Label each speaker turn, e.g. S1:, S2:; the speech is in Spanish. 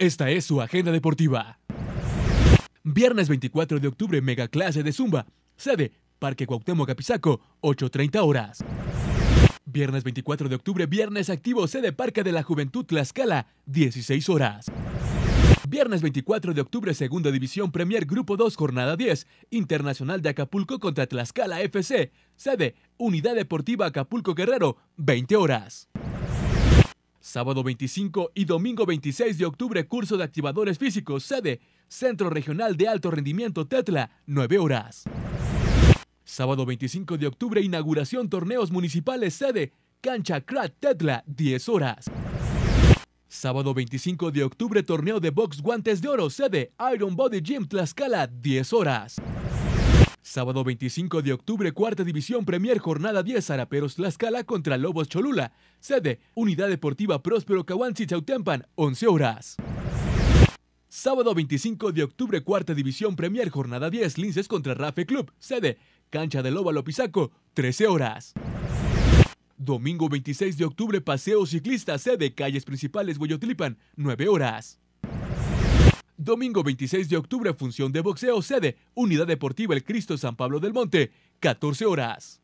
S1: Esta es su agenda deportiva. Viernes 24 de octubre, mega clase de Zumba. Sede, Parque Cuauhtémoc Capizaco, 8.30 horas. Viernes 24 de octubre, viernes activo, sede Parque de la Juventud Tlaxcala, 16 horas. Viernes 24 de octubre, Segunda División Premier Grupo 2, Jornada 10, Internacional de Acapulco contra Tlaxcala FC, sede Unidad Deportiva Acapulco Guerrero, 20 horas. Sábado 25 y domingo 26 de octubre, curso de activadores físicos, sede Centro Regional de Alto Rendimiento Tetla, 9 horas. Sábado 25 de octubre, inauguración torneos municipales, sede Cancha Crat Tetla, 10 horas. Sábado 25 de octubre, torneo de box guantes de oro, sede Iron Body Gym Tlaxcala, 10 horas. Sábado 25 de octubre, cuarta división Premier Jornada 10, Araperos Tlaxcala contra Lobos Cholula. Sede, Unidad Deportiva Próspero Cahuanzi, Chautempan, 11 horas. Sábado 25 de octubre, cuarta división Premier Jornada 10, Linces contra Rafe Club. Sede, Cancha de Loba Lopizaco, 13 horas. Domingo 26 de octubre, Paseo Ciclista, sede, calles principales Guayotlipan, 9 horas. Domingo 26 de octubre, función de boxeo, sede, Unidad Deportiva El Cristo San Pablo del Monte, 14 horas.